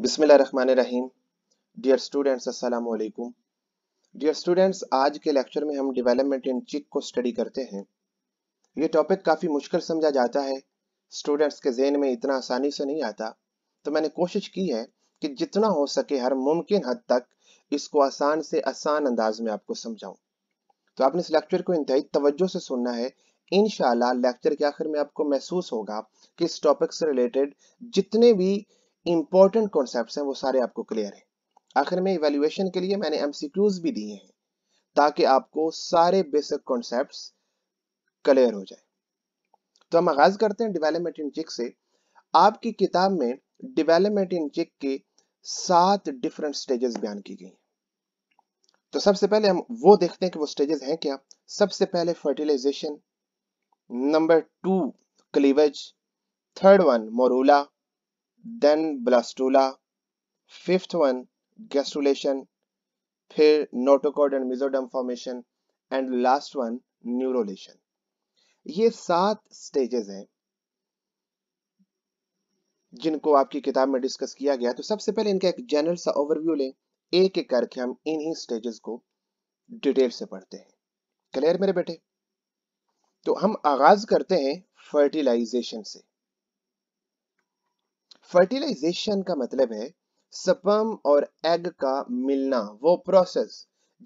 बिसमीम dear students अस्सलाम वालेकुम डियर स्टूडेंट्स आज के लेक्चर में हम डेवलपमेंट इन चिक को स्टडी करते हैं ये टॉपिक काफ़ी मुश्किल समझा जाता है स्टूडेंट्स के जहन में इतना आसानी से नहीं आता तो मैंने कोशिश की है कि जितना हो सके हर मुमकिन हद तक इसको आसान से आसान अंदाज में आपको समझाऊं तो आपने इस लेक्चर को इंतहाई तवज्जो से सुनना है इन लेक्चर के आखिर में आपको महसूस होगा कि इस टॉपिक से रिलेटेड जितने भी इंपॉर्टेंट कॉन्सेप्ट हैं वो सारे आपको क्लियर है आखिर में इवेल्युएशन के लिए मैंने एमसीक्यूज भी दिए हैं ताकि आपको सारे बेसिक कॉन्सेप्ट क्लियर हो जाए तो हम आगाज करते हैं डेवलपमेंट इन चिक से आपकी किताब में डेवलपमेंट इन चिक के सात डिफरेंट स्टेजेस बयान की गई तो सबसे पहले हम वो देखते हैं कि वो स्टेजेस हैं क्या सबसे पहले fertilisation number two cleavage third one morula then blastula fifth one gastrulation फिर notochord and mesoderm formation and last one neurulation ये सात स्टेजेस हैं जिनको आपकी किताब में डिस्कस किया गया तो सबसे पहले इनका एक जनरल सा ओवरव्यू लें एक एक करके हम इन्हीं स्टेजेस को डिटेल से पढ़ते हैं क्लियर मेरे बेटे तो हम आगाज करते हैं फर्टिलाइजेशन से फर्टिलाइजेशन का मतलब है स्पर्म और एग का मिलना वो प्रोसेस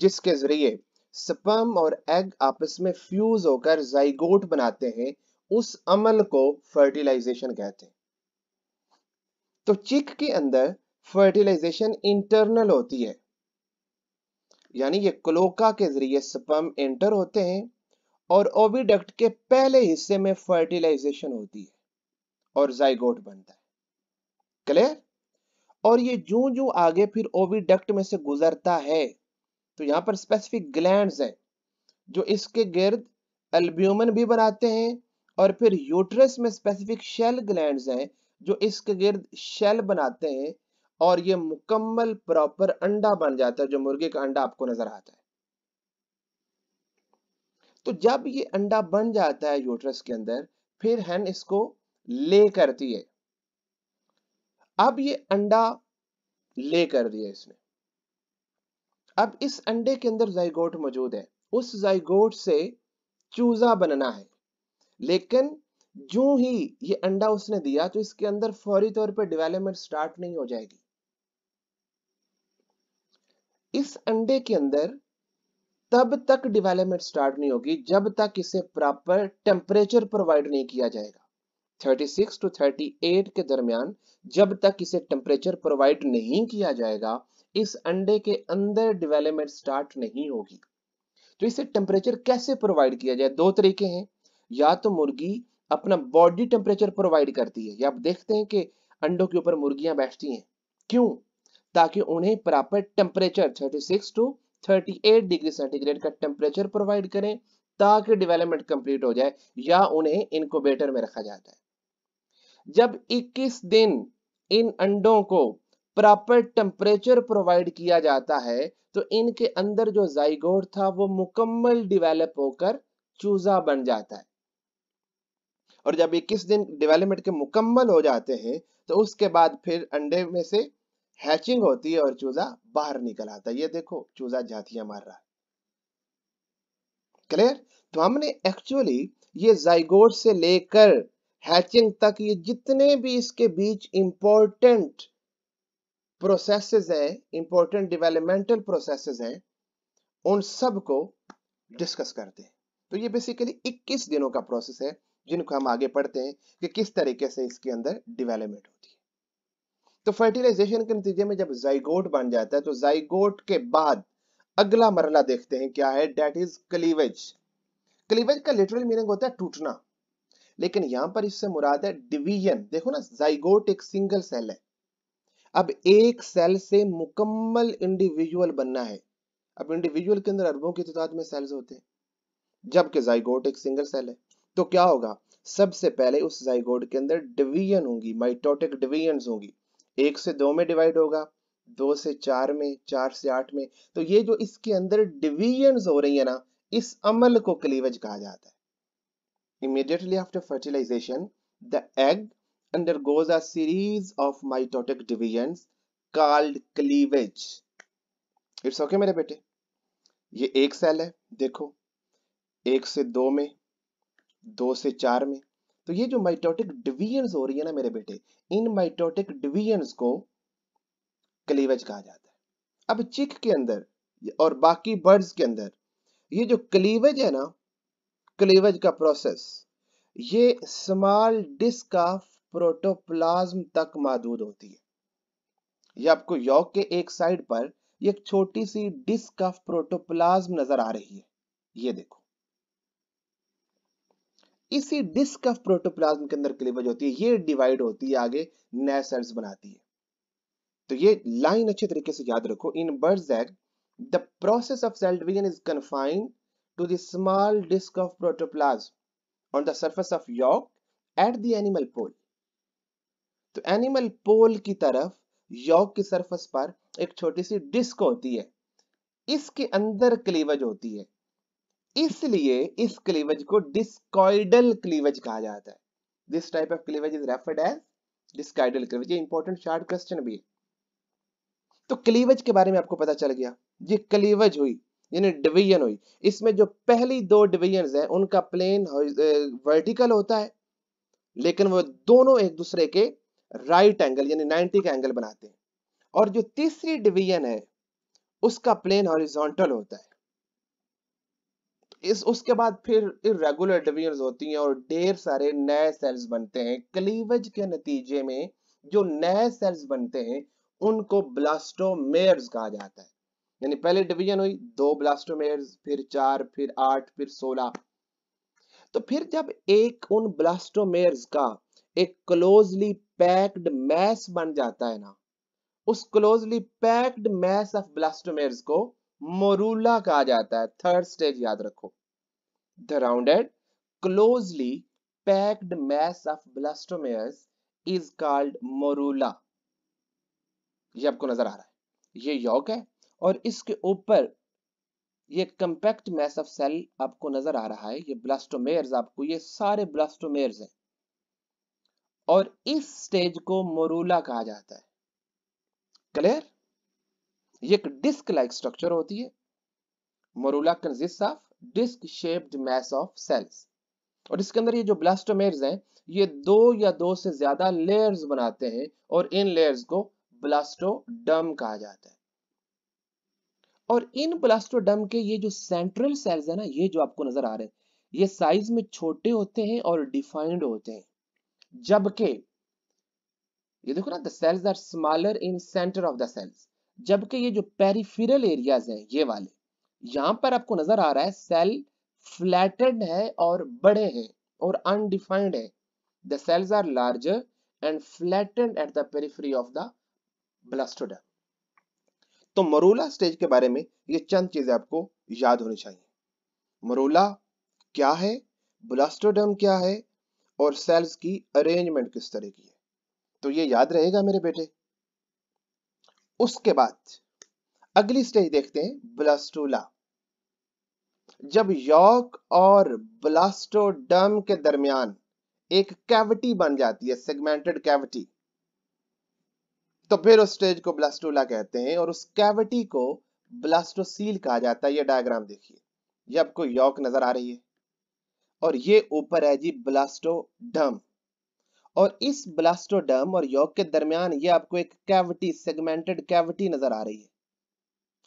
जिसके जरिए स्पर्म और एग आपस में फ्यूज होकर जाइगोट बनाते हैं उस अमल को फर्टिलाइजेशन कहते हैं तो चिक के अंदर फर्टिलाइजेशन इंटरनल होती है यानी ये क्लोका के जरिए स्पर्म एंटर होते हैं और ओविडक्ट के पहले हिस्से में फर्टिलाइजेशन होती है और जाइगोट बनता है क्लियर और ये जो जो आगे फिर ओविडक्ट में से गुजरता है तो यहां पर स्पेसिफिक ग्लैंड हैं जो इसके गिर्द एल्ब्यूमन भी बनाते हैं और फिर यूट्रस में स्पेसिफिक शेल ग्लैंड हैं जो इसके गिर्द शेल बनाते हैं और ये मुकम्मल प्रॉपर अंडा बन जाता है जो मुर्गे का अंडा आपको नजर आता है तो जब ये अंडा बन जाता है यूट्रस के अंदर फिर हैन इसको ले करती है अब ये अंडा ले कर दिया इसने अब इस अंडे के अंदर जाइगोट मौजूद है उस जाइगोट से चूजा बनना है लेकिन जो ही ये अंडा उसने दिया तो इसके अंदर फौरी तौर पर डेवलपमेंट स्टार्ट नहीं हो जाएगी इस अंडे के अंदर तब तक डेवलपमेंट स्टार्ट नहीं होगी जब तक इसे प्रॉपर टेम्परेचर प्रोवाइड नहीं किया जाएगा 36 टू 38 के दरमियान जब तक इसे टेम्परेचर प्रोवाइड नहीं किया जाएगा इस अंडे के अंदर डेवलपमेंट स्टार्ट नहीं होगी तो इसे टेम्परेचर कैसे प्रोवाइड किया जाए दो तरीके हैं या तो मुर्गी अपना बॉडी टेम्परेचर प्रोवाइड करती है या आप देखते हैं कि अंडों के ऊपर मुर्गियां बैठती हैं क्यों ताकि उन्हें proper temperature 36 to 38 degree centigrade का टेम्परेचर प्रोवाइड करें ताकि डेवलपमेंट कंप्लीट हो जाए या उन्हें इनकोबेटर में रखा जाता है जब 21 दिन इन अंडों को प्रॉपर टेम्परेचर प्रोवाइड किया जाता है तो इनके अंदर जो जाइगोड था वो मुकम्मल डिवेलप होकर चूजा बन जाता है और जब 21 दिन डेवलपमेंट के मुकम्मल हो जाते हैं तो उसके बाद फिर अंडे में से हैचिंग होती है और चूजा बाहर निकल आता है ये देखो चूजा जातियां मार रहा है क्लियर तो हमने एक्चुअली ये जाइगोड से लेकर हैचिंग तक ये जितने भी इसके बीच इंपॉर्टेंट प्रोसेसेस हैं इंपॉर्टेंट डेवलपमेंटल प्रोसेसेस हैं उन सब को डिस्कस करते हैं तो ये बेसिकली 21 दिनों का प्रोसेस है जिनको हम आगे पढ़ते हैं कि किस तरीके से इसके अंदर डेवलपमेंट होती है तो फर्टिलाइजेशन के नतीजे में जब जाइगोट बन जाता है तो जाइगोट के बाद अगला मरला देखते हैं क्या है डेट इज क्लीवेज क्लीवेज का लिटरल मीनिंग होता है टूटना लेकिन यहां पर इससे मुराद है डिवीजन देखो ना जाइगोट एक सिंगल सेल है अब एक सेल से मुकम्मल इंडिविजुअल बनना है अब इंडिविजुअल के अंदर अरबों की तादाद में सेल्स होते हैं जबकि जाइगोट एक सिंगल सेल है तो क्या होगा सबसे पहले उस जाइगोट के अंदर डिवीजन होंगी माइटोटिक डिवीजन होंगी एक से दो में डिवाइड होगा दो से चार में चार से आठ में तो ये जो इसके अंदर डिवीजन हो रही है ना इस अमल को क्लीवेज कहा जाता है Immediately after fertilization, the egg undergoes a series of mitotic divisions called cleavage. It's okay मेरे बेटे ये एक सेल है देखो एक से दो में दो से चार में तो ये जो माइटोटिक डिवीजन्स हो रही है ना मेरे बेटे इन माइटोटिक डिवीजन्स को क्लीवेज कहा जाता है अब चिक के अंदर और बाकी बर्ड्स के अंदर ये जो क्लीवेज है ना क्लीवेज का प्रोसेस ये स्मॉल डिस्क ऑफ प्रोटोप्लाज्म तक महदूद होती है ये आपको यौक के एक साइड पर एक छोटी सी डिस्क ऑफ प्रोटोप्लाज्म नजर आ रही है ये देखो इसी डिस्क ऑफ प्रोटोप्लाज्म के अंदर क्लीवेज होती है ये डिवाइड होती है आगे नए सेल्स बनाती है तो ये लाइन अच्छे तरीके से याद रखो in birds egg the process of cell division is confined to the small disk of protoplasm on the surface of yolk at the animal pole. तो एनिमल पोल की तरफ यॉक की सरफेस पर एक छोटी सी डिस्क होती है इसके अंदर क्लीवेज होती है इसलिए इस क्लीवेज को डिस्कॉइडल क्लीवेज कहा जाता है this type of cleavage is referred as discoidal cleavage ये इंपॉर्टेंट शार्ट क्वेश्चन भी है तो क्लीवेज के बारे में आपको पता चल गया ये क्लीवेज हुई यानी डिवीजन हुई इसमें जो पहली दो डिवीजन हैं उनका प्लेन वर्टिकल होता है लेकिन वो दोनों एक दूसरे के राइट एंगल यानी नाइनटी का एंगल बनाते हैं और जो तीसरी डिवीजन है उसका प्लेन हॉरिजॉन्टल होता है इस उसके बाद फिर इरेगुलर डिवीजन होती हैं और ढेर सारे नए सेल्स बनते हैं क्लीवेज के नतीजे में जो नए सेल्स बनते हैं उनको ब्लास्टोमेयर्स कहा जाता है यानी पहले डिवीजन हुई दो ब्लास्टोमेयर फिर चार फिर आठ फिर सोलह तो फिर जब एक उन ब्लास्टोमेयर्स का एक क्लोजली पैक्ड मैस बन जाता है ना उस closely packed mass of blastomeres को मोरूला कहा जाता है थर्ड स्टेज याद रखो the rounded closely packed mass of blastomeres is called morula ये आपको नजर आ रहा है ये यौक है और इसके ऊपर ये कंपैक्ट मैस ऑफ सेल आपको नजर आ रहा है ये ब्लास्टोमेयर्स आपको ये सारे ब्लास्टोमेयर्स हैं और इस स्टेज को मोरूला कहा जाता है क्लियर ये एक डिस्क लाइक स्ट्रक्चर होती है morula consist of disc shaped mass of cells और इसके अंदर ये जो ब्लास्टोमेयर्स हैं ये दो या दो से ज्यादा लेयर्स बनाते हैं और इन लेयर्स को ब्लास्टोडर्म कहा जाता है और इन प्लास्टोडम के ये जो सेंट्रल सेल्स है ना ये जो आपको नजर आ रहे हैं ये साइज में छोटे होते हैं और डिफाइंड होते हैं जबकि ये देखो ना the cells are smaller in centre of the cells जबकि ये जो पेरिफेरल एरियाज हैं ये वाले यहां पर आपको नजर आ रहा है सेल फ्लैटेड है और बड़े हैं और अनडिफाइंड है the cells are larger and flattened at the periphery of the blastoderm तो मरोला स्टेज के बारे में ये चंद चीजें आपको याद होनी चाहिए मरोला क्या है ब्लास्टोडम क्या है और सेल्स की अरेंजमेंट किस तरह की है तो ये याद रहेगा मेरे बेटे उसके बाद अगली स्टेज देखते हैं ब्लास्टूला जब यॉक और ब्लास्टोडर्म के दरमियान एक कैविटी बन जाती है सेगमेंटेड कैविटी तो फिर उस स्टेज को ब्लास्टोला कहते हैं और उस कैविटी को ब्लास्टोसील कहा जाता है ये डायग्राम देखिए ये आपको यॉक नजर आ रही है और ये ऊपर है जी ब्लास्टोडम और इस ब्लास्टोडम और यॉक के दरमियान ये आपको एक कैविटी सेगमेंटेड कैविटी नजर आ रही है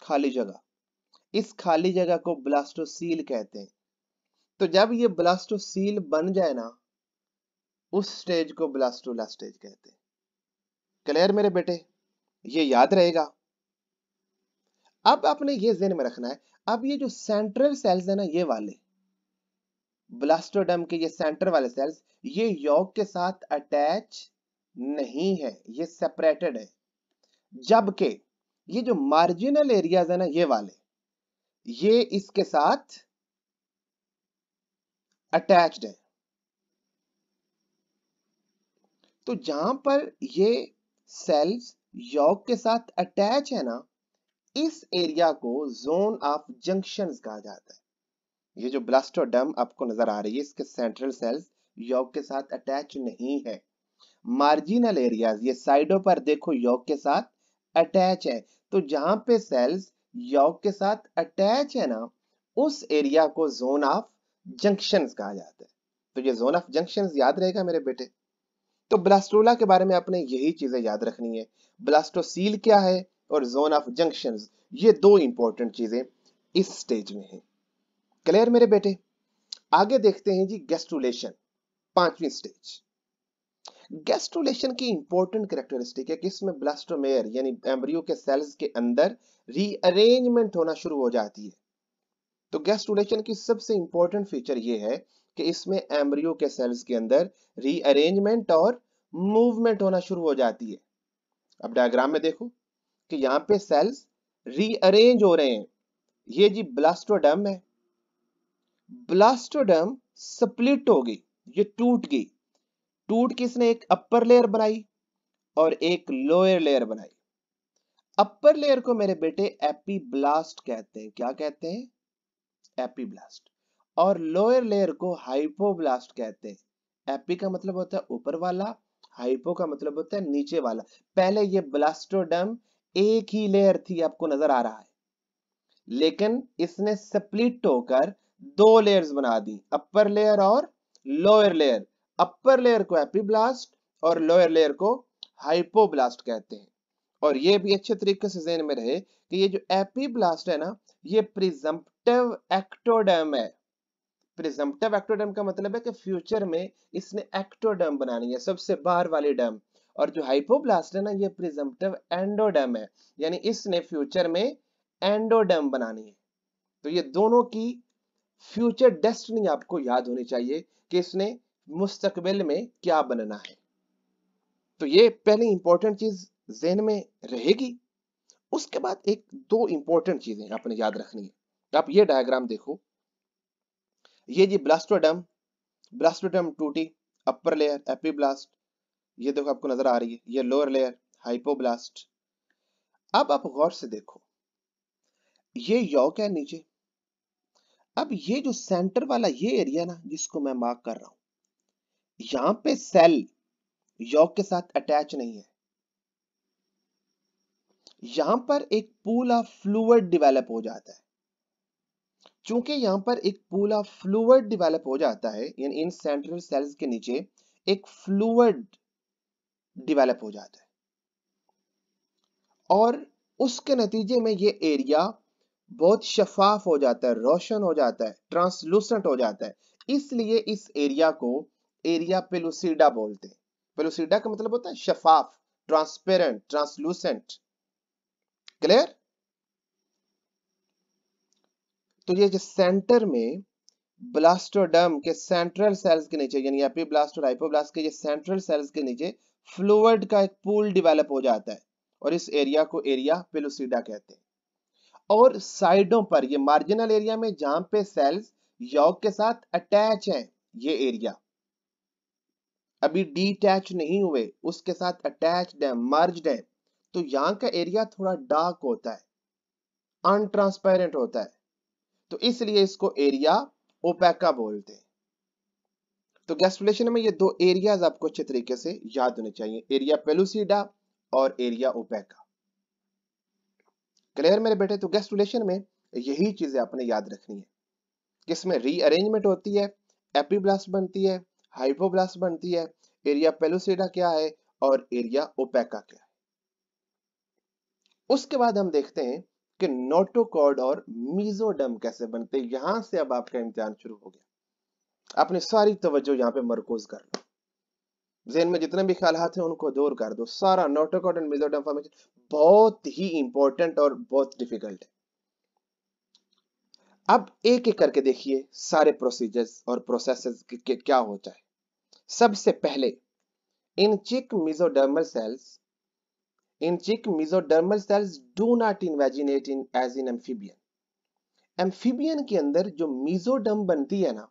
खाली जगह इस खाली जगह को ब्लास्टोसील कहते हैं तो जब ये ब्लास्टोसील बन जाए ना उस स्टेज को ब्लास्टोला स्टेज कहते हैं क्लियर मेरे बेटे ये याद रहेगा अब आपने ये जेन में रखना है अब ये जो सेंट्रल सेल्स है ना ये वाले ब्लास्टोडम के ये सेंटर वाले सेल्स ये योग के साथ अटैच नहीं है ये सेपरेटेड है जबकि ये जो मार्जिनल एरियाज है ना ये वाले ये इसके साथ अटैच्ड है तो जहां पर ये सेल्स यॉक के साथ अटैच है ना इस एरिया को जोन ऑफ जंक्शन कहा जाता है ये जो ब्लास्टोडम आपको नजर आ रही है इसके सेंट्रल सेल्स यॉक के साथ अटैच नहीं है मार्जिनल एरियाज ये साइडों पर देखो यॉक के साथ अटैच है तो जहां पे सेल्स यॉक के साथ अटैच है ना उस एरिया को जोन ऑफ जंक्शन कहा जाता है तो ये जोन ऑफ जंक्शन याद रहेगा मेरे बेटे तो ब्लास्ट्रोला के बारे में आपने यही चीजें याद रखनी है ब्लास्टोसील क्या है और जोन ऑफ जंक्शन ये दो इंपॉर्टेंट चीजें इस स्टेज में है क्लियर मेरे बेटे आगे देखते हैं जी गैस्ट्रोलेशन पांचवी स्टेज गेस्ट्रोलेशन की इंपॉर्टेंट करेक्टरिस्टिक है कि इसमें ब्लास्टोमेयर यानी एम्ब्रियो के सेल्स के अंदर रीअरेंजमेंट होना शुरू हो जाती है तो गैस्ट्रोलेशन की सबसे इंपॉर्टेंट फीचर ये है कि इसमें एम्ब्रियो के सेल्स के अंदर रीअरेंजमेंट और मूवमेंट होना शुरू हो जाती है अब डायग्राम में देखो कि यहां पे सेल्स रीअरेंज हो रहे हैं ये जी ब्लास्टोडम है ब्लास्टोडम स्प्लिट हो गई ये टूट गई टूट किसने एक अपर लेयर बनाई और एक लोअर लेयर बनाई अपर लेयर को मेरे बेटे एपी ब्लास्ट कहते हैं क्या कहते हैं एपी ब्लास्ट और लोअर लेयर को हाइपोब्लास्ट कहते हैं एपी का मतलब होता है ऊपर वाला हाइपो का मतलब होता है नीचे वाला पहले ये ब्लास्टोडम एक ही लेयर थी आपको नजर आ रहा है लेकिन इसने स्प्लिट होकर दो लेयर्स बना दी अपर लेयर और लोअर लेयर अपर लेयर को एपीब्लास्ट और लोअर लेयर को हाइपोब्लास्ट कहते हैं और ये भी अच्छे तरीके से जेन में रहे कि ये जो एपीब्लास्ट है ना ये प्रिजम्पटिव एक्टोडम है प्रिजम्पटिव एक्टोडर्म का मतलब है कि फ्यूचर में इसने एक्टोडर्म बनानी है सबसे बाहर वाली डर्म और जो हाइपोब्लास्ट है ना ये प्रिजम्पटिव एंडोडर्म है यानी इसने फ्यूचर में एंडोडर्म बनानी है तो ये दोनों की फ्यूचर डेस्टिनी आपको याद होनी चाहिए कि इसने मुस्तकबिल में क्या बनना है तो ये पहली इंपॉर्टेंट चीज जेन में रहेगी उसके बाद एक दो इंपॉर्टेंट चीजें आपने याद रखनी है आप ये डायग्राम देखो ये जी ब्लास्टोडम ब्लास्टोडम टूटी अपर लेयर एपीब्लास्ट ये देखो आपको नजर आ रही है ये लोअर लेयर हाइपोब्लास्ट अब आप गौर से देखो ये यौक है नीचे अब ये जो सेंटर वाला ये एरिया ना जिसको मैं मार्क कर रहा हूं यहां पे सेल यौक के साथ अटैच नहीं है यहां पर एक पूल ऑफ फ्लूड डिवेलप हो जाता है चूंकि यहाँ पर एक पूरा फ्लूड डिवेलप हो जाता है यानी इन सेंट्रल सेल्स के नीचे एक फ्लूड डिवेलप हो जाता है और उसके नतीजे में ये एरिया बहुत शफाफ हो जाता है रोशन हो जाता है ट्रांसलूसेंट हो जाता है इसलिए इस एरिया को एरिया पेलुसिडा बोलते हैं पेलुसिडा का मतलब होता है शफाफ ट्रांसपेरेंट ट्रांसलूसेंट क्लियर तो ये जो सेंटर में ब्लास्टोडम के सेंट्रल सेल्स के नीचे यानी एपीब्लास्ट और हाइपोब्लास्ट के ये सेंट्रल सेल्स के नीचे फ्लूड का एक पूल डिवेलप हो जाता है और इस एरिया को एरिया पेलुसिडा कहते हैं और साइडों पर ये मार्जिनल एरिया में जहां पे सेल्स यौक के साथ अटैच हैं ये एरिया अभी डिटैच नहीं हुए उसके साथ अटैच्ड है मर्ज्ड है तो यहां का एरिया थोड़ा डार्क होता है अनट्रांसपेरेंट होता है तो इसलिए इसको एरिया ओपेका बोलते हैं तो गैस्ट्रोलेशन में ये दो एरियाज आपको अच्छे तरीके से याद होने चाहिए एरिया पेलुसीडा और एरिया ओपेका क्लियर मेरे बेटे तो गैस्ट्रोलेशन में यही चीजें आपने याद रखनी है किसमें रीअरेंजमेंट होती है एपीब्लास्ट बनती है हाइपोब्लास्ट बनती है एरिया पेलुसीडा क्या है और एरिया ओपेका क्या है उसके बाद हम देखते हैं कि नोटोकॉर्ड और मीजोडम कैसे बनते हैं यहां से अब आपका इम्तिहान शुरू हो गया अपनी सारी तवज्जो यहां पे मरकोज कर लो जहन में जितने भी ख्याल हैं उनको दूर कर दो सारा नोटोकॉर्ड एंड मीजोडम फॉर्मेशन बहुत ही इंपॉर्टेंट और बहुत डिफिकल्ट है अब एक एक करके देखिए सारे प्रोसीजर्स और प्रोसेसेस क्या होता है सबसे पहले in chick mesodermal cells In chick, mesodermal cells do not invaginate in as in amphibian. Amphibian के अंदर जो mesoderm बनती है ना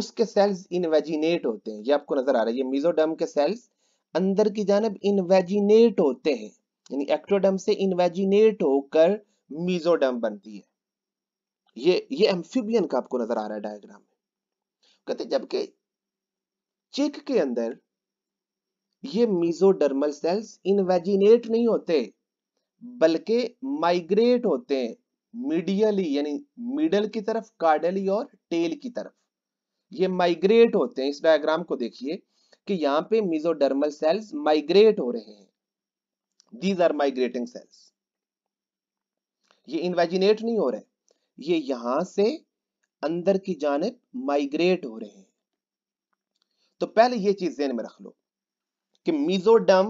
उसके सेल्स इनवेजिनेट होते हैं ये आपको नजर आ रहा है ये के सेल्स अंदर की जानब इनवेजिनेट होते हैं यानी एक्टोडम से इनवेजिनेट होकर मीजोडम बनती है ये ये एम्फीबियन का आपको नजर आ रहा है डायग्राम में कहते जबकि चिक के अंदर ये मीजोडर्मल सेल्स इनवेजिनेट नहीं होते बल्कि माइग्रेट होते हैं मीडियली यानी मिडल की तरफ कार्डली और टेल की तरफ ये माइग्रेट होते हैं इस डायग्राम को देखिए कि यहाँ पे मीजोडर्मल सेल्स माइग्रेट हो रहे हैं दीज आर माइग्रेटिंग सेल्स ये इनवेजिनेट नहीं हो रहे ये यहां से अंदर की जानब माइग्रेट हो रहे हैं तो पहले ये चीज में रख लो कि मीजोडम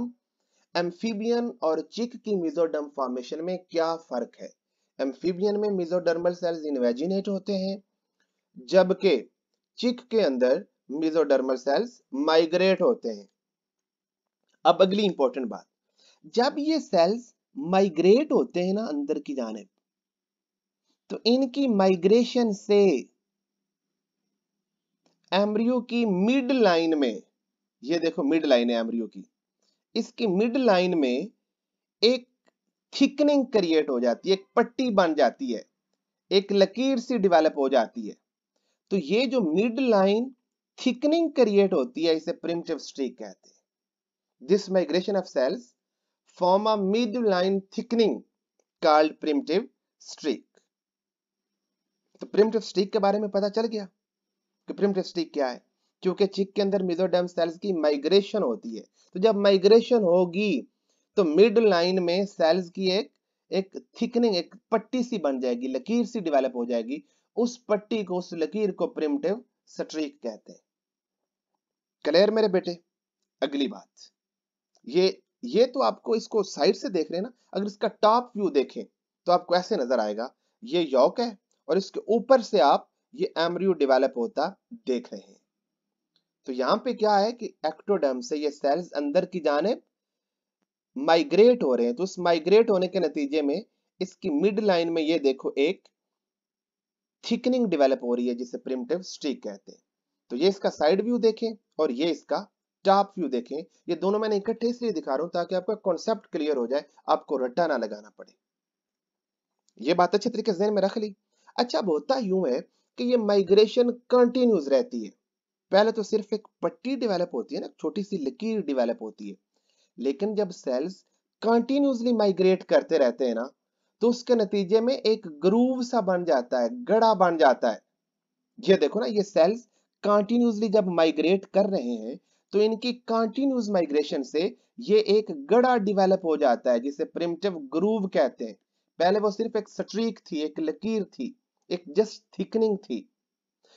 एम्फीबियन और चिक की मीजोडम फॉर्मेशन में क्या फर्क है एम्फीबियन में मीजोडर्मल सेल्स इन्वेजिनेट होते हैं जबकि चिक के अंदर मीजोडर्मल सेल्स माइग्रेट होते हैं अब अगली इंपॉर्टेंट बात जब ये सेल्स माइग्रेट होते हैं ना अंदर की जाने तो इनकी माइग्रेशन से एम्ब्रियो की मिड लाइन में ये देखो मिड लाइन है एमरियो की इसकी मिड लाइन में एक थिकनिंग क्रिएट हो जाती है एक पट्टी बन जाती है एक लकीर सी डिवेलप हो जाती है तो ये जो मिड लाइन थिकनिंग क्रिएट होती है इसे प्रिमटिव स्ट्रीक कहते हैं this migration of cells form a midline thickening called primitive streak तो प्रिमटिव स्ट्रीक के बारे में पता चल गया कि प्रिमटिव स्ट्रीक क्या है क्योंकि चिक के अंदर मिजोडर्म सेल्स की माइग्रेशन होती है तो जब माइग्रेशन होगी तो मिड लाइन में सेल्स की एक एक थिकनिंग एक पट्टी सी बन जाएगी लकीर सी डेवलप हो जाएगी उस पट्टी को उस लकीर को प्रिमटिव स्ट्रीक कहते हैं क्लियर मेरे बेटे अगली बात ये ये तो आपको इसको साइड से देख रहे हैं ना अगर इसका टॉप व्यू देखें तो आपको ऐसे नजर आएगा ये यॉक है और इसके ऊपर से आप ये एमरियो डेवलप होता देख रहे हैं तो यहां पे क्या है कि एक्टोडर्म से ये सेल्स अंदर की जाने माइग्रेट हो रहे हैं तो उस माइग्रेट होने के नतीजे में इसकी मिड लाइन में ये देखो एक थिकनिंग डेवलप हो रही है जिसे प्रिमटिव स्ट्रीक कहते हैं तो ये इसका साइड व्यू देखें और ये इसका टॉप व्यू देखें ये दोनों मैंने इकट्ठे इसलिए दिखा रहा हूं ताकि आपका कॉन्सेप्ट क्लियर हो जाए आपको रट्टा ना लगाना पड़े ये बात अच्छे तरीके से में रख ली अच्छा अब होता यूं है कि ये माइग्रेशन कंटिन्यूस रहती है पहले तो सिर्फ एक पट्टी डिवेलप होती है ना छोटी सी लकीर डिवेलप होती है लेकिन जब सेल्स कंटिन्यूसली माइग्रेट करते रहते हैं ना तो उसके नतीजे में एक ग्रूव सा बन जाता है गड़ा बन जाता है ये देखो ना ये सेल्स कंटिन्यूसली जब माइग्रेट कर रहे हैं तो इनकी कंटिन्यूस माइग्रेशन से ये एक गड़ा डिवेलप हो जाता है जिसे प्रिमटिव ग्रूव कहते हैं पहले वो सिर्फ एक स्ट्रीक थी एक लकीर थी एक जस्ट थिकनिंग थी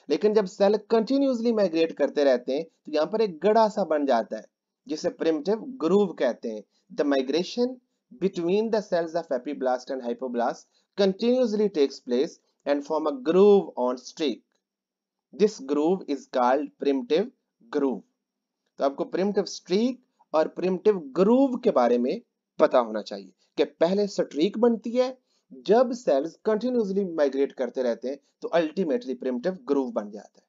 लेकिन जब सेल कंटिन्यूसली माइग्रेट करते रहते हैं तो यहाँ पर एक गड़ा सा बन जाता है जिसे प्रिमटिव ग्रूव कहते हैं the migration between the cells of epiblast and hypoblast continuously takes place and form a groove on streak this groove is called primitive groove तो आपको प्रिमटिव स्ट्रीक और प्रिमटिव ग्रूव के बारे में पता होना चाहिए कि पहले स्ट्रीक बनती है जब सेल्स कंटिन्यूसली माइग्रेट करते रहते हैं तो अल्टीमेटली प्रिमटिव ग्रूव बन जाता है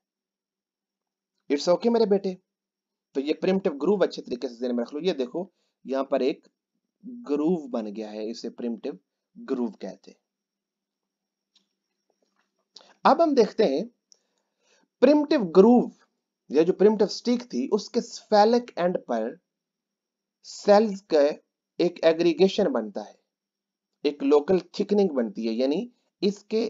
इट्स ओके okay, मेरे बेटे तो ये प्रिमटिव ग्रूव अच्छे तरीके से में रख लो ये देखो यहां पर एक ग्रूव बन गया है इसे प्रिमटिव ग्रूव कहते हैं अब हम देखते हैं प्रिमटिव ग्रूव या जो प्रिमटिव स्टिक थी उसके स्फेलिक एंड पर सेल्स का एक एग्रीगेशन बनता है एक लोकल थिकनिंग बनती है यानी इसके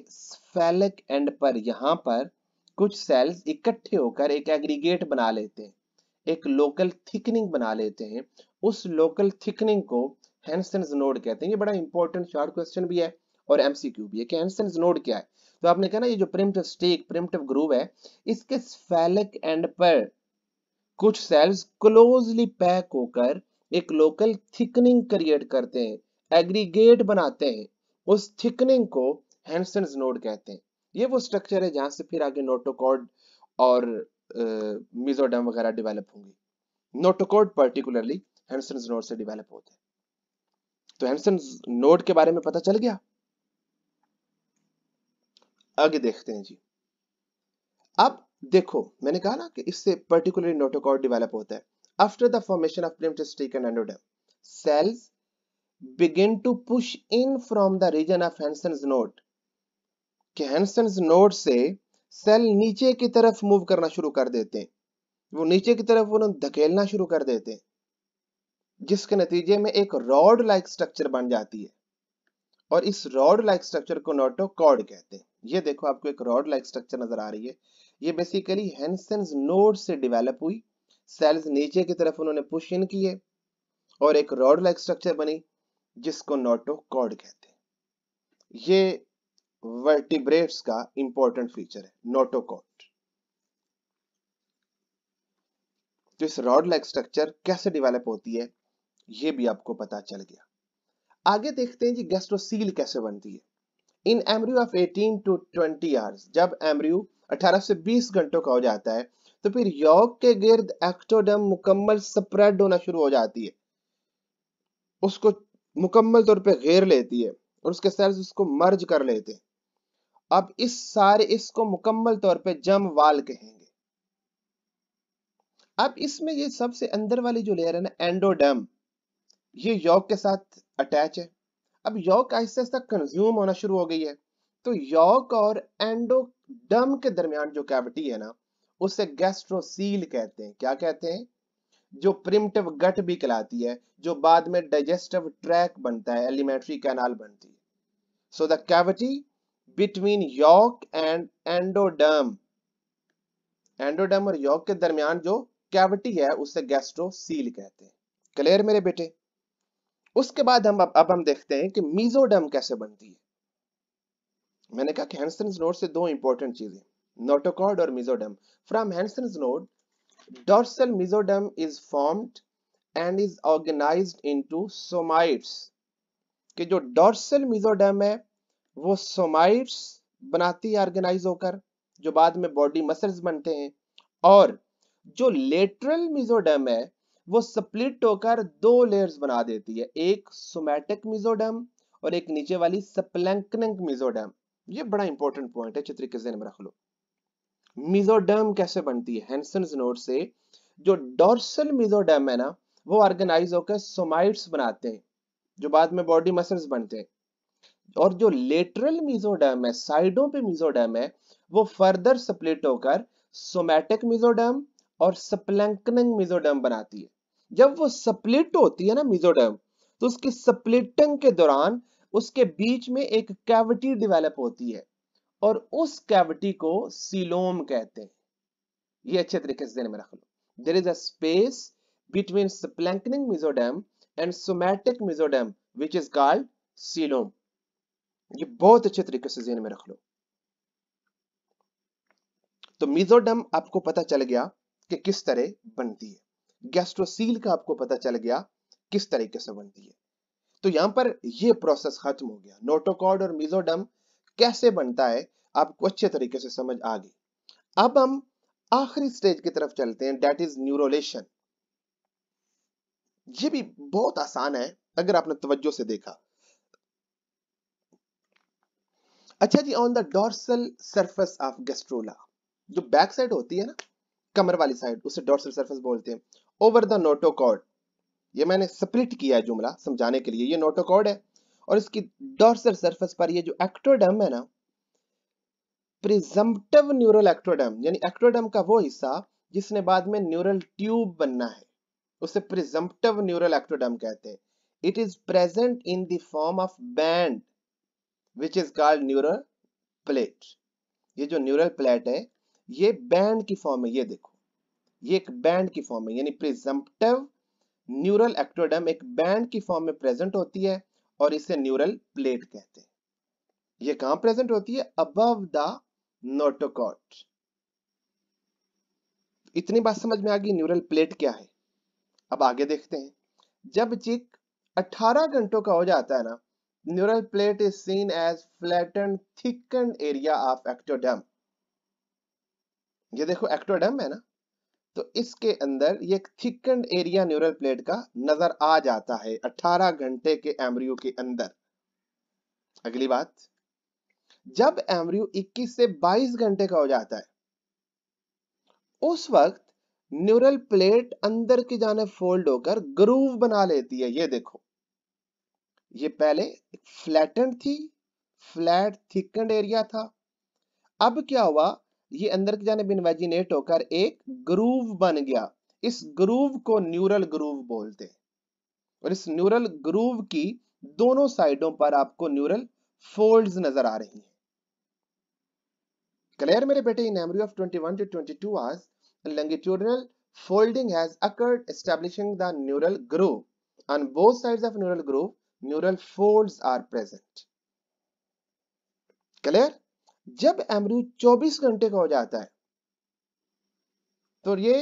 फैलक एंड पर यहाँ पर कुछ सेल्स इकट्ठे होकर एक एग्रीगेट बना लेते हैं एक लोकल थिकनिंग बना लेते हैं उस लोकल थिकनिंग को हैंसन्स नोड कहते हैं ये बड़ा इंपॉर्टेंट शॉर्ट क्वेश्चन भी है और एमसीक्यू भी है कि हैंसन्स नोड क्या है तो आपने कहा ना ये जो प्रिमिटिव स्टेक प्रिमिटिव ग्रूव है इसके फैलक एंड पर कुछ सेल्स क्लोजली पैक होकर एक लोकल थिकनिंग क्रिएट करते हैं एग्रीगेट बनाते हैं उस थिकनिंग को हैंसन नोड कहते हैं ये वो स्ट्रक्चर है जहां से फिर आगे नोटोकॉर्ड और मिजोडम वगैरह डेवलप होंगे नोटोकॉर्ड पर्टिकुलरली हैंसन नोड से डेवलप होते हैं तो हैंसन नोड के बारे में पता चल गया आगे देखते हैं जी अब देखो मैंने कहा ना कि इससे पर्टिकुलरली नोटोकॉर्ड डेवलप होता है after the formation of primitive streak and endoderm cells begin to push in from the region of Hansen's node कि Hansen's node से सेल नीचे की तरफ मूव करना शुरू कर देते हैं वो नीचे की तरफ उन्हें धकेलना शुरू कर देते हैं जिसके नतीजे में एक रॉड लाइक स्ट्रक्चर बन जाती है और इस रॉड लाइक स्ट्रक्चर को नोटो कॉड कहते हैं ये देखो आपको एक रॉड लाइक स्ट्रक्चर नजर आ रही है ये बेसिकली हैंसेंस नोड से डेवलप हुई सेल्स नीचे की तरफ उन्होंने पुश इन किए और एक रॉड लाइक स्ट्रक्चर बनी जिसको नोटोकॉर्ड कहते हैं ये वर्टिब्रेट्स का इंपॉर्टेंट फीचर है नोटोकॉर्ड तो इस रॉड लाइक स्ट्रक्चर कैसे डिवेलप होती है ये भी आपको पता चल गया आगे देखते हैं जी गैस्ट्रोसील कैसे बनती है in embryo of 18 to 20 hours जब एमरियो 18 से 20 घंटों का हो जाता है तो फिर यौक के गिर्द एक्टोडम मुकम्मल स्प्रेड होना शुरू हो जाती है उसको मुकम्मल तौर पे घेर लेती है और उसके सेल्स उसको मर्ज कर लेते हैं अब इस सारे इसको मुकम्मल तौर पे जम वाल कहेंगे अब इसमें ये सबसे अंदर वाली जो लेयर है ना एंडोडम ये योग के साथ अटैच है अब यौक आहिस्ता आहिस्ता कंज्यूम होना शुरू हो गई है तो योग और एंडोडम के दरमियान जो कैविटी है ना उसे गैस्ट्रोसील कहते हैं क्या कहते हैं जो प्रिमटिव गट भी कहलाती है जो बाद में डाइजेस्टिव ट्रैक बनता है एलिमेंट्री कैनाल बनती है so the cavity between yolk and endoderm endoderm और यॉक के दरमियान जो कैविटी है उसे सील कहते हैं क्लियर मेरे बेटे उसके बाद हम अब, अब हम देखते हैं कि मीजोडर्म कैसे बनती है मैंने कहा कि हेंसन नोट से दो इंपॉर्टेंट चीजें नोटोकॉर्ड और mesoderm from Hensen node Dorsal mesoderm is formed and is organized into somites कि जो dorsal mesoderm है वो somites बनाती है ऑर्गेनाइज होकर जो बाद में बॉडी मसल्स बनते हैं और जो लेटरल मिजोडम है वो स्प्लिट होकर दो लेयर्स बना देती है एक सोमैटिक मिजोडम और एक नीचे वाली सप्लैंकनिंग मिजोडम ये बड़ा इंपॉर्टेंट पॉइंट है चित्र के जहन में रख लो मिजोडर्म कैसे बनती है नोट से जो डॉर्सल मिजोडर्म है ना वो ऑर्गेनाइज होकर सोमाइट्स बनाते हैं जो बाद में बॉडी मसल्स बनते हैं और जो लेटरल मिजोडर्म है साइडों पे मिजोडर्म है वो फर्दर स्प्लिट होकर सोमैटिक मिजोडर्म और सप्लैंकनिंग मिजोडर्म बनाती है जब वो स्प्लिट होती है ना मिजोडर्म तो उसकी स्प्लिटिंग के दौरान उसके बीच में एक कैविटी डेवलप होती है और उस कैविटी को सिलोम कहते हैं ये अच्छे तरीके से ध्यान में रख लो there is a space between splanchnic mesoderm and somatic mesoderm which is called coelom ये बहुत अच्छे तरीके से जेन में रख लो तो मिजोडम आपको पता चल गया कि किस तरह बनती है गैस्ट्रोसील का आपको पता चल गया किस तरीके से बनती है तो यहां पर यह प्रोसेस खत्म हो गया नोटोकॉर्ड और मिजोडम कैसे बनता है आपको अच्छे तरीके से समझ आ गई अब हम आखिरी स्टेज की तरफ चलते हैं डेट इज न्यूरोलेशन ये भी बहुत आसान है अगर आपने तवज्जो से देखा अच्छा जी on the dorsal surface of gastrula जो बैक साइड होती है ना कमर वाली साइड उसे डॉर्सल सरफेस बोलते हैं ओवर द नोटोकॉर्ड ये मैंने स्प्लिट किया है जुमला समझाने के लिए ये नोटोकॉर्ड है और इसकी डॉर्सल सरफेस पर ये जो एक्ट्रोडम है ना प्रिजम्पटिव न्यूरल एक्ट्रोडम यानी एक्ट्रोडम का वो हिस्सा जिसने बाद में न्यूरल ट्यूब बनना है उसे प्रिजम्पटिव न्यूरल एक्ट्रोडम कहते हैं it is present in the form of band which is called neural plate ये जो न्यूरल प्लेट है ये बैंड की फॉर्म है ये देखो ये एक बैंड की फॉर्म है यानी प्रिजम्पटिव न्यूरल एक्ट्रोडम एक बैंड की फॉर्म में प्रेजेंट होती है और इसे न्यूरल प्लेट कहते हैं ये कहां प्रेजेंट होती है अबव द नोटोकॉट इतनी बात समझ में आ गई न्यूरल प्लेट क्या है अब आगे देखते हैं जब चिक 18 घंटों का हो जाता है ना neural plate is seen as flat thickened area of ectoderm ये देखो एक्टोडम है ना तो इसके अंदर ये थिकंड एरिया न्यूरल प्लेट का नजर आ जाता है 18 घंटे के एम्ब्रियो के अंदर अगली बात जब एम्ब्रियो 21 से 22 घंटे का हो जाता है उस वक्त न्यूरल प्लेट अंदर की जाने फोल्ड होकर ग्रूव बना लेती है ये देखो ये पहले फ्लैटेंड थी फ्लैट थिकंड एरिया था अब क्या हुआ ये अंदर की जानब इन्वेजिनेट होकर एक ग्रूव बन गया इस ग्रूव को न्यूरल ग्रूव बोलते हैं और इस न्यूरल ग्रूव की दोनों साइडों पर आपको न्यूरल फोल्ड्स नजर आ रही हैं क्लियर मेरे बेटे in embryo of 21 to 22 hours longitudinal folding has occurred establishing the neural groove on both sides of neural groove neural folds are present clear जब एमरू 24 घंटे का हो जाता है तो ये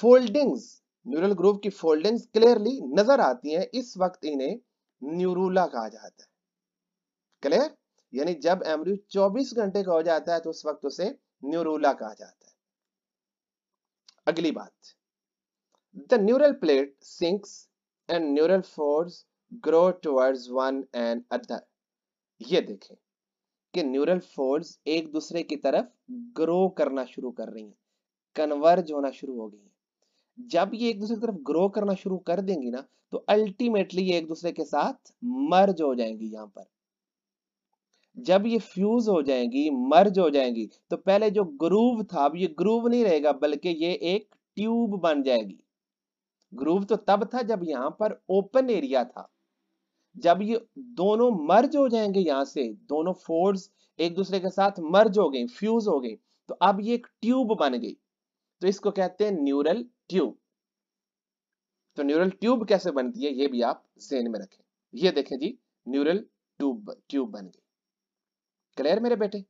फोल्डिंग्स न्यूरल ग्रुप की फोल्डिंग्स क्लियरली नजर आती हैं इस वक्त इन्हें न्यूरूला कहा जाता है क्लियर यानी जब एमरू 24 घंटे का हो जाता है तो उस वक्त उसे न्यूरूला कहा जाता है अगली बात the neural plate sinks and neural folds grow towards one and other ये देखें कि न्यूरल फोर्स एक दूसरे की तरफ ग्रो करना शुरू कर रही हैं कन्वर्ज होना शुरू हो गई हैं जब ये एक दूसरे की तरफ ग्रो करना शुरू कर देंगी ना तो अल्टीमेटली ये एक दूसरे के साथ मर्ज हो जाएंगी यहाँ पर जब ये फ्यूज हो जाएंगी मर्ज हो जाएंगी तो पहले जो ग्रूव था अब ये ग्रूव नहीं रहेगा बल्कि ये एक ट्यूब बन जाएगी ग्रूव तो तब था जब यहां पर ओपन एरिया था जब ये दोनों मर्ज हो जाएंगे यहां से दोनों फोर्स एक दूसरे के साथ मर्ज हो गए फ्यूज हो गए तो अब ये एक ट्यूब बन गई तो इसको कहते हैं न्यूरल ट्यूब तो न्यूरल ट्यूब कैसे बनती है ये भी आप जेन में रखें ये देखें जी न्यूरल ट्यूब ट्यूब बन गई क्लियर मेरे बेटे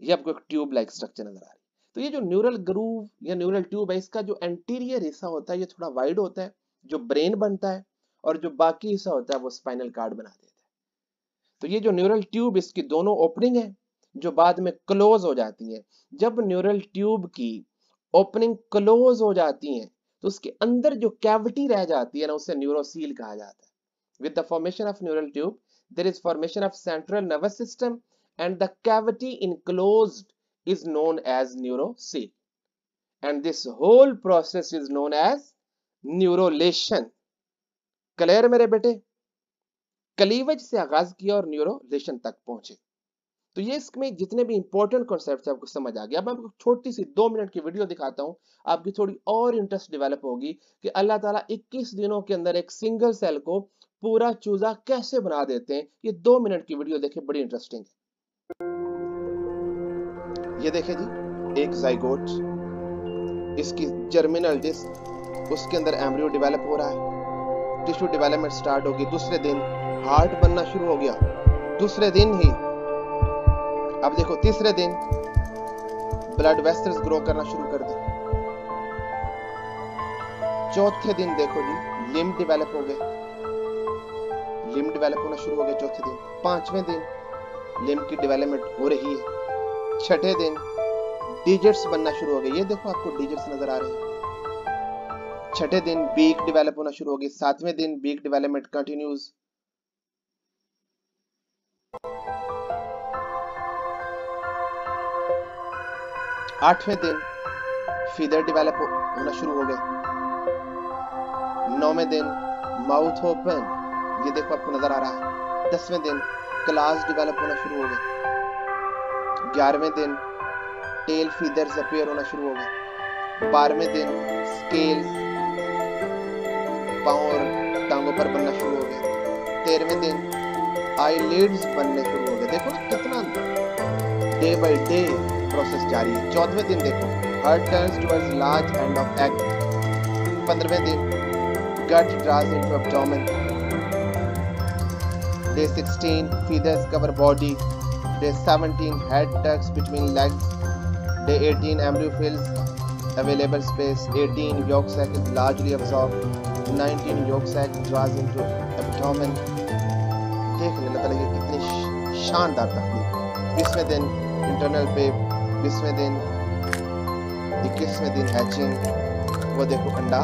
ये आपको एक ट्यूब लाइक स्ट्रक्चर नजर आ रही है तो ये जो न्यूरल ग्रूव या न्यूरल ट्यूब है इसका जो एंटीरियर हिस्सा होता है ये थोड़ा वाइड होता है जो ब्रेन बनता है और जो बाकी हिस्सा होता है वो स्पाइनल कार्ड बना देता है तो ये जो न्यूरल ट्यूब इसकी दोनों ओपनिंग है जो बाद में क्लोज हो जाती है जब न्यूरल ट्यूब की ओपनिंग क्लोज हो जाती है तो उसके अंदर जो कैविटी रह जाती है ना उसे न्यूरोसील कहा जाता है with the formation of neural tube there is formation of central nervous system and the cavity close is known as neurocoel and this whole process is known as neurulation clear मेरे बेटे कलीवज से आगाज किया और न्यूरोलेशन तक पहुंचे तो ये इसमें जितने भी इंपॉर्टेंट कॉन्सेप्ट आपको समझ आ गया अब आपको छोटी सी दो मिनट की वीडियो दिखाता हूं आपकी थोड़ी और इंटरेस्ट डेवलप होगी कि अल्लाह ताला 21 दिनों के अंदर एक सिंगल सेल को पूरा चूजा कैसे बना देते हैं ये दो मिनट की वीडियो देखे बड़ी इंटरेस्टिंग है ये देखे जी एक जाइगोट इसकी जर्मिनल डिस्क उसके अंदर एम्ब्रियो डिवेलप हो रहा है टिश्यू डेवलपमेंट स्टार्ट होगी दूसरे दिन हार्ट बनना शुरू हो गया दूसरे दिन ही अब देखो तीसरे दिन ब्लड वेस्टर्स ग्रो करना शुरू कर दी चौथे दिन देखो जी लिम डेवलप हो गए लिम डेवलप होना शुरू हो गया चौथे दिन पांचवें दिन लिम की डेवलपमेंट हो रही है छठे दिन डिजिट्स बनना शुरू हो गए ये देखो आपको डिजिट्स नजर आ रहे हैं छठे दिन बीक डिवेलप होना शुरू होगी सातवें दिन बीक डिवेलपमेंट कंटिन्यूज आठवें दिन फीदर डिवेलप होना शुरू हो गए नौवें दिन माउथ ओपन ये देखो आपको नजर आ रहा है दसवें दिन क्लास डिवेलप होना शुरू हो गए ग्यारहवें दिन टेल फीदर्स अपेयर होना शुरू हो गए बारहवें दिन स्केल्स पाँव और टांगों पर बनना शुरू हो गया तेरहवें दिन आईलेड्स बनने शुरू हो गए देखो ना कितना डे बाई डे प्रोसेस जारी है चौदहवें दिन देखो हर turns towards large end of egg पंद्रहवें दिन gut draws into abdomen Day 16, feathers cover body. Day 17, head tucks between legs. Day 18, embryo fills available space. 18, yolk sac is largely absorb 19 yolk sac draws into abdomen देख लेना अल्लाह की कितनी शानदार तकनीक बीसवें दिन internal पे बीसवें दिन इक्कीसवें दिन हैचिंग वो देखो अंडा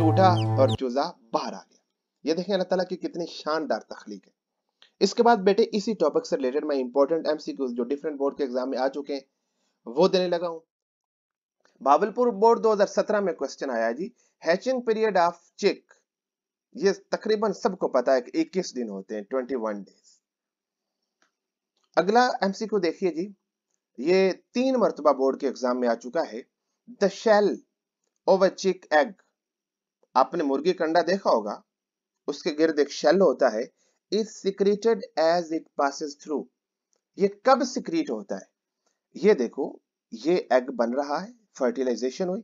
टूटा और चूजा बाहर आ गया ये देखें अल्लाह ताला की कितनी शानदार तखलीक है इसके बाद बेटे इसी टॉपिक से रिलेटेड मैं इंपॉर्टेंट एमसीक्यूज जो डिफरेंट बोर्ड के एग्जाम में आ चुके हैं वो देने लगा हूं भावलपुर बोर्ड 2017 में क्वेश्चन आया जी हैचिंग पीरियड ऑफ चिक ये तकरीबन सबको पता है कि 21 दिन होते हैं 21 डेज अगला एमसी को देखिए जी ये तीन मरतबा बोर्ड के एग्जाम में आ चुका है the shell over chick egg आपने मुर्गी कंडा देखा होगा उसके गिर्द एक शेल होता है is secreted as it passes through ये कब सिक्रीट होता है ये देखो ये एग बन रहा है फर्टिलाइजेशन हुई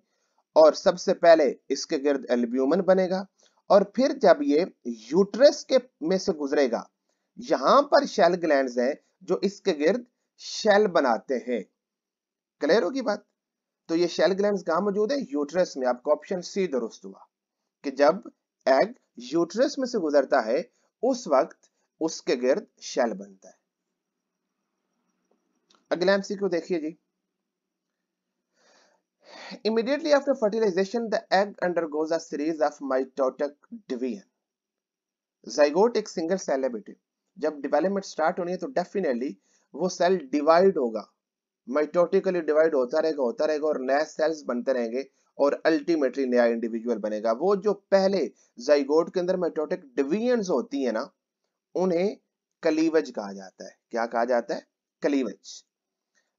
और सबसे पहले इसके गिर्द एल्ब्यूमन बनेगा और फिर जब ये यूट्रस के में से गुजरेगा यहां पर शेल ग्लैंड्स हैं जो इसके गिर्द शेल बनाते हैं क्लियर होगी बात तो ये शेल ग्लैंड्स कहां मौजूद है यूट्रस में आपका ऑप्शन सी दुरुस्त हुआ कि जब एग यूट्रस में से गुजरता है उस वक्त उसके गिर्द शेल बनता है एमसी को देखिए जी Immediately after fertilization, the egg undergoes a series of mitotic division. zygote एक सिंगल सेल है बेटे जब डेवलपमेंट स्टार्ट होनी है तो डेफिनेटली वो सेल divide होगा माइटोटिकली डिवाइड होता रहेगा होता रहेगा और नए सेल्स बनते रहेंगे और अल्टीमेटली नया इंडिविजुअल बनेगा वो जो पहले जाइगोट के अंदर माइटोटिक डिवीजन्स होती है ना उन्हें कलीवज कहा जाता है क्या कहा जाता है कलीवज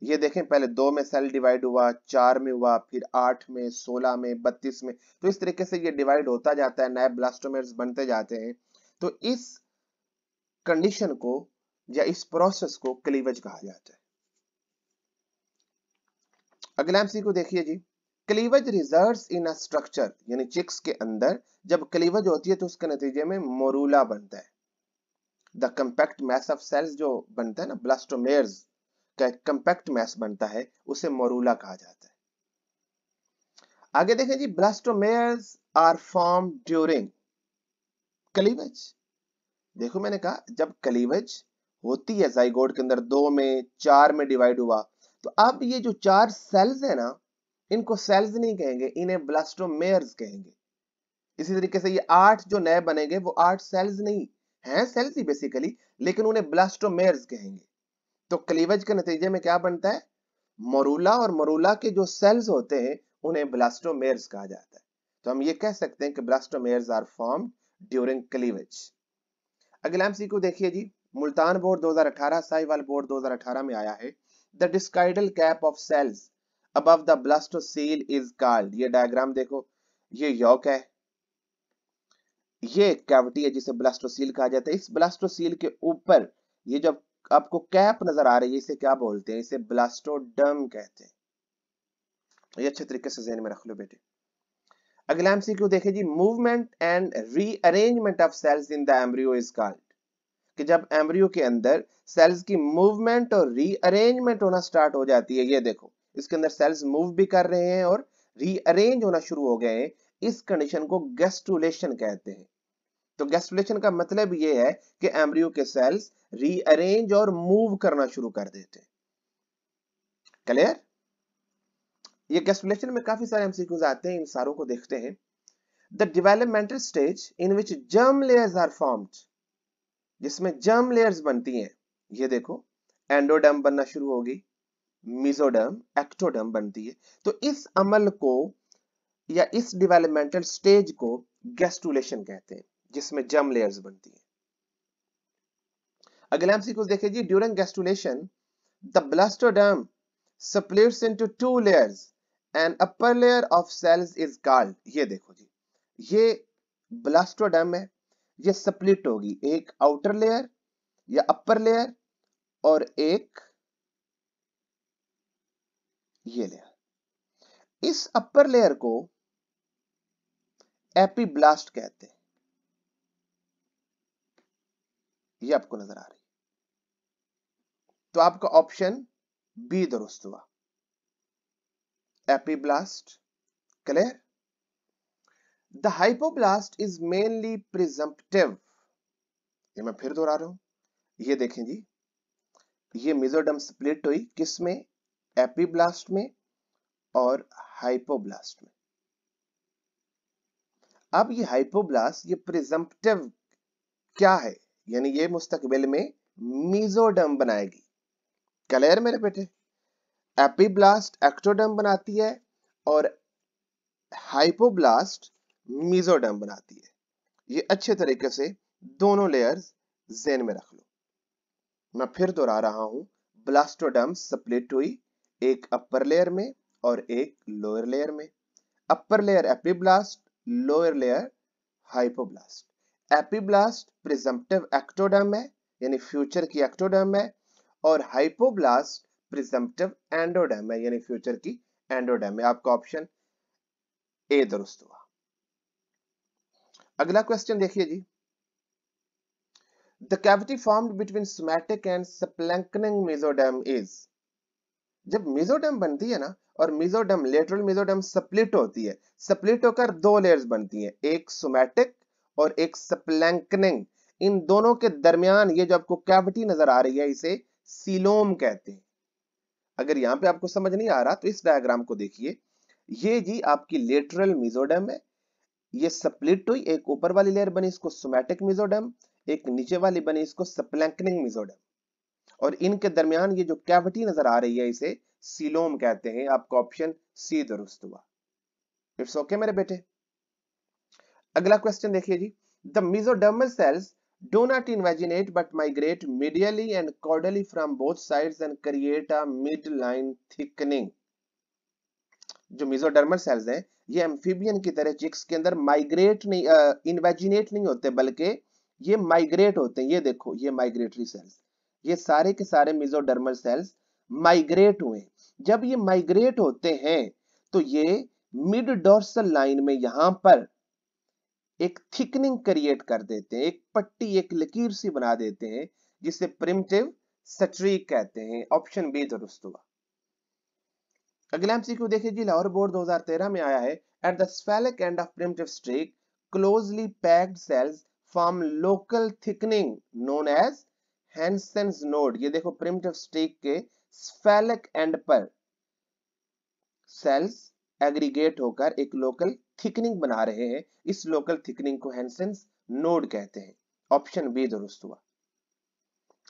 ये देखें पहले दो में सेल डिवाइड हुआ चार में हुआ फिर आठ में सोलह में बत्तीस में तो इस तरीके से ये डिवाइड होता जाता है नए ब्लास्टोमेट्स बनते जाते हैं तो इस कंडीशन को या इस प्रोसेस को क्लीवेज कहा जाता है अगला एमसी को देखिए जी cleavage reserve in a structure यानी चिक्स के अंदर जब क्लीवेज होती है तो उसके नतीजे में मोरूला बनता है the compact mass of cells जो बनता है ना ब्लास्टोमेयर्स का एक कंपैक्ट मैस बनता है उसे मोरूला कहा जाता है आगे देखें जी blastomeres are form during cleavage देखो मैंने कहा जब कलीवज होती है जाइगोड के अंदर दो में चार में डिवाइड हुआ तो अब ये जो चार सेल्स है ना इनको सेल्स नहीं कहेंगे इन्हें ब्लास्टोमेयर्स कहेंगे इसी तरीके से ये आठ जो नए बनेंगे वो आठ सेल्स नहीं हैं सेल्स ही बेसिकली लेकिन उन्हें ब्लास्टोमेयर्स कहेंगे तो क्लीवेज के नतीजे में क्या बनता है मरूला और मरूला के जो सेल्स होते हैं उन्हें ब्लास्टोमेयर्स कहा जाता है तो हम ये कह सकते हैं कि blastomeres are form during cleavage अगला एमसी को देखिए जी मुल्तान बोर्ड 2018 साहिवाल बोर्ड 2018 में आया है the discoidal cap of cells above the blastocoel is called ये डायग्राम देखो ये यौक है ये कैविटी है जिसे ब्लास्टोसील कहा जाता है इस ब्लास्टोसील के ऊपर ये जब आपको कैप नजर आ रही है इसे क्या बोलते हैं इसे ब्लास्टोडम कहते हैं ये अच्छे तरीके से जहन में रख लो बेटे अगला एमसी एमसीक्यू देखे जी movement and rearrangement of cells in the embryo is called कि जब एम्ब्रियो के अंदर सेल्स की मूवमेंट और रीअरेंजमेंट होना स्टार्ट हो जाती है ये देखो इसके अंदर सेल्स मूव भी कर रहे हैं और रीअरेंज होना शुरू हो गए हैं इस कंडीशन को गेस्टुलेशन कहते हैं तो गैस्टुलेशन का मतलब ये है कि एम्ब्रियो के सेल्स रीअरेंज और मूव करना शुरू कर देते हैं क्लियर ये गैस्टुलेशन में काफी सारे एमसीक्यूज आते हैं इन सारों को देखते हैं the developmental stage in which germ layers are formed जिसमें जर्म लेयर्स बनती हैं ये देखो एंडोडर्म बनना शुरू होगी मिजोडर्म एक्टोडर्म बनती है तो इस अमल को या इस डिवेलपमेंटल स्टेज को गैस्टुलेशन कहते हैं जिसमें जम लेयर्स बनती हैं अगला हम सीक्वेंस देखें जी during gastrulation the blastoderm splits into two layers and upper layer of cells is called ये देखो जी ये ब्लास्टोडर्म है ये स्प्लिट होगी एक आउटर लेयर या अपर लेयर और एक ये लेयर इस अपर लेयर को एपीब्लास्ट कहते हैं ये आपको नजर आ रही तो आपका ऑप्शन बी दुरुस्त हुआ epiblast clear the hypoblast is mainly presumptive ये मैं फिर दोहरा रहा हूं ये देखें जी ये मिजोडम स्प्लिट हुई किस में एपीब्लास्ट में और हाइपोब्लास्ट में अब ये हाइपोब्लास्ट ये प्रिजम्पटिव क्या है यानी ये मुस्तकबिल में मीजोडम बनाएगी क्लियर मेरे बेटे एपीब्लास्ट एक्टोडम बनाती है और हाइपोब्लास्ट मीजोडम बनाती है ये अच्छे तरीके से दोनों लेयर्स जेन में रख लो मैं फिर दोहरा रहा हूं ब्लास्टोडम स्प्लिट हुई एक अपर लेयर में और एक लोअर लेयर में upper layer epiblast lower layer hypoblast epiblast presumptive ectoderm है यानी फ्यूचर की एक्टोडम है और हाइपोब्लास्ट प्रिजम्पटिव एंडोडम है यानी फ्यूचर की एंडोडम है आपका ऑप्शन ए दुरुस्त हुआ अगला क्वेश्चन देखिए जी the cavity form between somatic and splanchnic mesoderm is जब मिजोडम बनती है ना और मिजोडम लेटरल मिजोडम सप्लिट होती है सप्लिट होकर दो लेयर्स बनती हैं एक सोमैटिक और एक स्प्लैंकनिंग इन दोनों के दरमियान ये जो आपको कैविटी नजर आ रही है इसे सिलोम कहते हैं अगर यहां पे आपको समझ नहीं आ रहा तो इस डायग्राम को देखिए ये जी आपकी लेटरल मिजोडम है ये स्प्लिट हुई एक ऊपर वाली लेयर बनी इसको सोमैटिक मिजोडम एक नीचे वाली बनी इसको स्प्लैंकनिंग मिजोडम और इनके दरमियान ये जो कैविटी नजर आ रही है इसे सिलोम कहते हैं आपका ऑप्शन सी दुरुस्त हुआ इट्स ओके okay, मेरे बेटे अगला क्वेश्चन देखिए जी the mesodermal cells do not invaginate but migrate medially and caudally from both sides and create a line thickening जो मिजोडर्मल सेल्स हैं ये एम्फीबियन की तरह चिक्स के अंदर माइग्रेट नहीं इन्वेजिनेट uh, नहीं होते बल्कि ये माइग्रेट होते हैं ये देखो ये माइग्रेटरी सेल्स ये सारे के सारे मिजोडर्मल सेल्स माइग्रेट हुए जब ये माइग्रेट होते हैं तो ये मिड डोर्सल लाइन में यहां पर एक थिकनिंग क्रिएट कर देते हैं एक पट्टी एक लकीर सी बना देते हैं जिसे प्रिमटिव सट्री कहते हैं ऑप्शन बी दुरुस्त हुआ अगला एमसीक्यू देखिए जी लाहौर बोर्ड 2013 में आया है at the cephalic end of primitive streak closely packed cells form local thickening known as Hensen's node ये देखो प्रिमटिव स्ट्रीक के स्फेलिक एंड पर सेल्स एग्रीगेट होकर एक लोकल थिकनिंग बना रहे हैं इस लोकल थिकनिंग को हैंसेंस नोड कहते हैं ऑप्शन बी दुरुस्त हुआ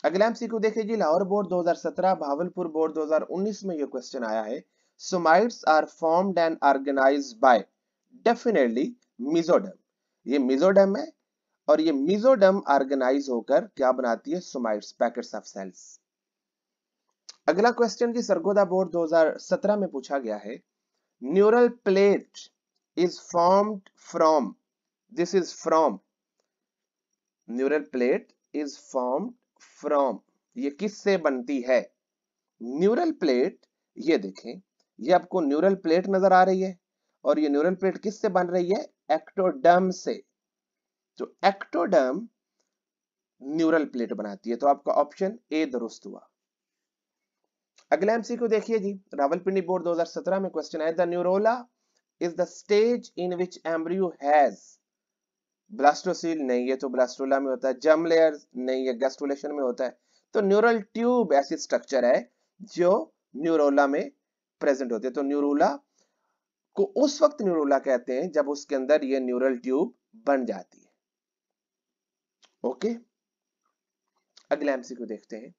अगला को देखे जी लाहौर बोर्ड 2017 भावलपुर बोर्ड 2019 में ये क्वेश्चन आया है somites are formed and organised by definitely mesoderm ये मिजोडम है और ये मिजोडम ऑर्गेनाइज होकर क्या बनाती है सोमाइट्स पैकेट्स ऑफ सेल्स अगला क्वेश्चन जी सरगोदा बोर्ड 2017 में पूछा गया है neural plate is formed from this is from neural plate is form from ये किससे बनती है न्यूरल प्लेट ये देखें ये आपको न्यूरल प्लेट नजर आ रही है और ये न्यूरल प्लेट किससे बन रही है एक्टोडर्म से तो एक्टोडर्म न्यूरल प्लेट बनाती है तो आपका ऑप्शन ए दुरुस्त हुआ अगला एमसी को देखिए जी रावलपिंडी बोर्ड 2017 में क्वेश्चन आया the neurula is the stage in which embryo has blastocoel नहीं है तो ब्लास्टोला में होता है जम लेयर नहीं है गैस्ट्रोलेशन में होता है तो न्यूरल ट्यूब ऐसी स्ट्रक्चर है जो न्यूरोला में प्रेजेंट होते हैं तो न्यूरोला को उस वक्त न्यूरोला कहते हैं जब उसके अंदर ये न्यूरल ट्यूब बन जाती है ओके अगले एमसी को देखते हैं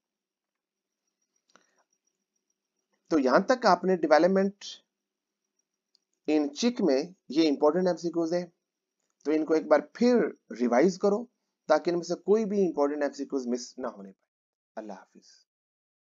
तो यहां तक आपने डिवेलपमेंट इन चिक में ये इंपॉर्टेंट एमसीक्यूज है तो इनको एक बार फिर रिवाइज करो ताकि इनमें से कोई भी इंपॉर्टेंट एमसीक्यूज मिस ना होने पाए अल्लाह हाफिज़